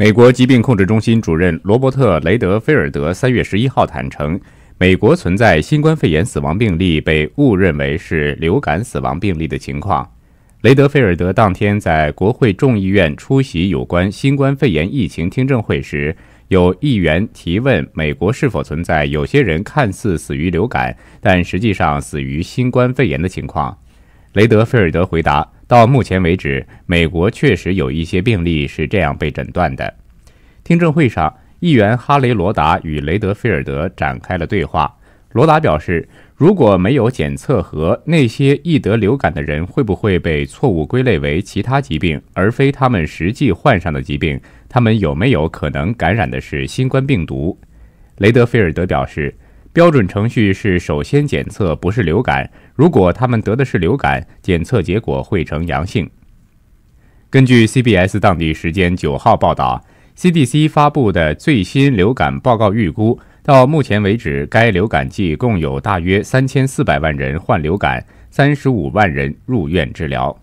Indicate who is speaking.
Speaker 1: 美国疾病控制中心主任罗伯特·雷德菲尔德三月十一号坦诚，美国存在新冠肺炎死亡病例被误认为是流感死亡病例的情况。雷德菲尔德当天在国会众议院出席有关新冠肺炎疫情听证会时，有议员提问：美国是否存在有些人看似死于流感，但实际上死于新冠肺炎的情况？雷德菲尔德回答。到目前为止，美国确实有一些病例是这样被诊断的。听证会上，议员哈雷罗达与雷德菲尔德展开了对话。罗达表示，如果没有检测，和那些易得流感的人会不会被错误归类为其他疾病，而非他们实际患上的疾病？他们有没有可能感染的是新冠病毒？雷德菲尔德表示。标准程序是首先检测不是流感，如果他们得的是流感，检测结果会呈阳性。根据 CBS 当地时间九号报道，CDC 发布的最新流感报告预估，到目前为止，该流感季共有大约三千四百万人患流感，三十五万人入院治疗。